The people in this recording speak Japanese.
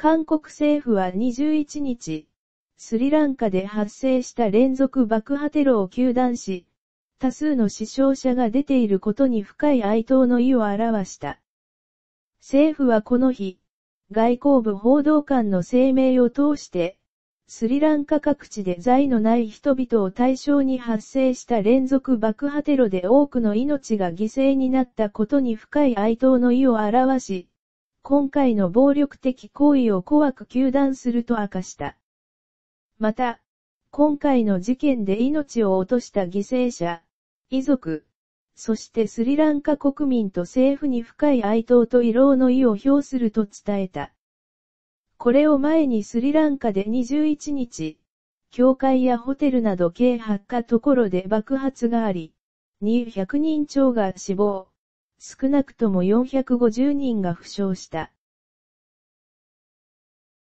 韓国政府は21日、スリランカで発生した連続爆破テロを求断し、多数の死傷者が出ていることに深い哀悼の意を表した。政府はこの日、外交部報道官の声明を通して、スリランカ各地で財のない人々を対象に発生した連続爆破テロで多くの命が犠牲になったことに深い哀悼の意を表し、今回の暴力的行為を怖く求断すると明かした。また、今回の事件で命を落とした犠牲者、遺族、そしてスリランカ国民と政府に深い哀悼と慰労の意を表すると伝えた。これを前にスリランカで21日、教会やホテルなど計8カろで爆発があり、200人超が死亡。少なくとも450人が負傷した。